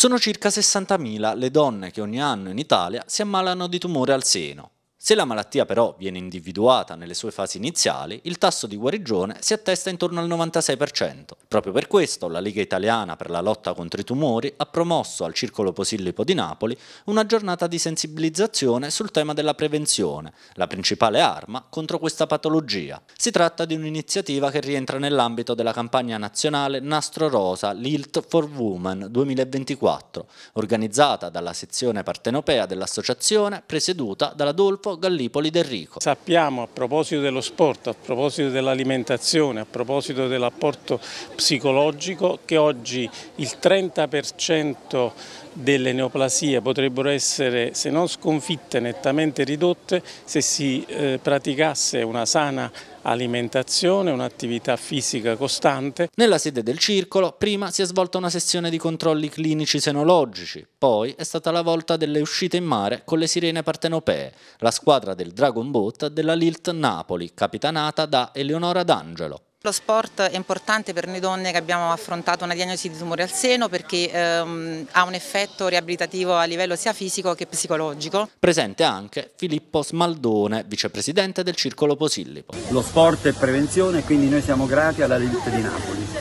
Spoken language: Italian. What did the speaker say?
Sono circa 60.000 le donne che ogni anno in Italia si ammalano di tumore al seno. Se la malattia però viene individuata nelle sue fasi iniziali, il tasso di guarigione si attesta intorno al 96%. Proprio per questo la Liga Italiana per la lotta contro i tumori ha promosso al Circolo Posillipo di Napoli una giornata di sensibilizzazione sul tema della prevenzione, la principale arma contro questa patologia. Si tratta di un'iniziativa che rientra nell'ambito della campagna nazionale Nastro Rosa Lilt for Women 2024, organizzata dalla sezione partenopea dell'associazione presieduta dalla Dolfo Filippo Gallipoli Del Rico. Sappiamo a proposito dello sport, a proposito dell'alimentazione, a proposito dell'apporto psicologico che oggi il 30% delle neoplasie potrebbero essere se non sconfitte nettamente ridotte se si eh, praticasse una sana alimentazione, un'attività fisica costante. Nella sede del circolo prima si è svolta una sessione di controlli clinici senologici, poi è stata la volta delle uscite in mare con le sirene partenopee, la squadra del Dragon Boat della Lilt Napoli, capitanata da Eleonora D'Angelo. Lo sport è importante per noi donne che abbiamo affrontato una diagnosi di tumore al seno perché ehm, ha un effetto riabilitativo a livello sia fisico che psicologico. Presente anche Filippo Smaldone, vicepresidente del Circolo Posillipo. Lo sport è prevenzione, quindi noi siamo grati alla Lilith di Napoli.